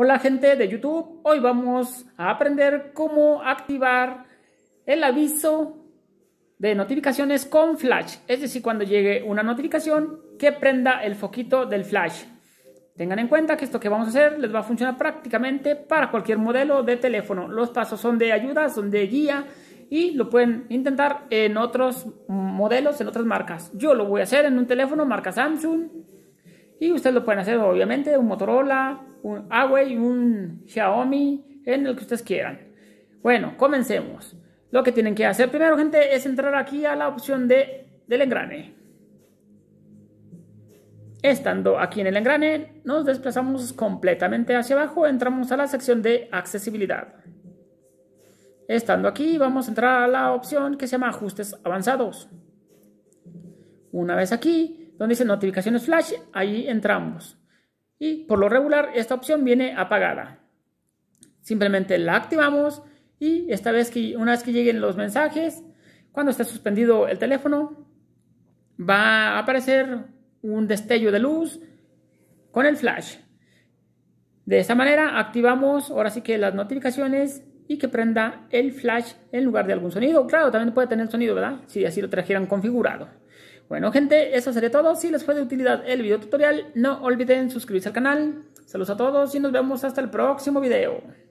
Hola gente de YouTube, hoy vamos a aprender cómo activar el aviso de notificaciones con flash. Es decir, cuando llegue una notificación que prenda el foquito del flash. Tengan en cuenta que esto que vamos a hacer les va a funcionar prácticamente para cualquier modelo de teléfono. Los pasos son de ayuda, son de guía y lo pueden intentar en otros modelos, en otras marcas. Yo lo voy a hacer en un teléfono marca Samsung y ustedes lo pueden hacer, obviamente, un Motorola, un Huawei, un Xiaomi, en el que ustedes quieran. Bueno, comencemos. Lo que tienen que hacer primero, gente, es entrar aquí a la opción de, del engrane. Estando aquí en el engrane, nos desplazamos completamente hacia abajo, entramos a la sección de accesibilidad. Estando aquí, vamos a entrar a la opción que se llama ajustes avanzados. Una vez aquí, donde dice notificaciones flash, ahí entramos. Y por lo regular esta opción viene apagada. Simplemente la activamos y esta vez que una vez que lleguen los mensajes, cuando esté suspendido el teléfono, va a aparecer un destello de luz con el flash. De esta manera activamos ahora sí que las notificaciones y que prenda el flash en lugar de algún sonido. Claro, también puede tener sonido, ¿verdad? Si así lo trajeran configurado. Bueno, gente, eso sería todo. Si les fue de utilidad el video tutorial, no olviden suscribirse al canal. Saludos a todos y nos vemos hasta el próximo video.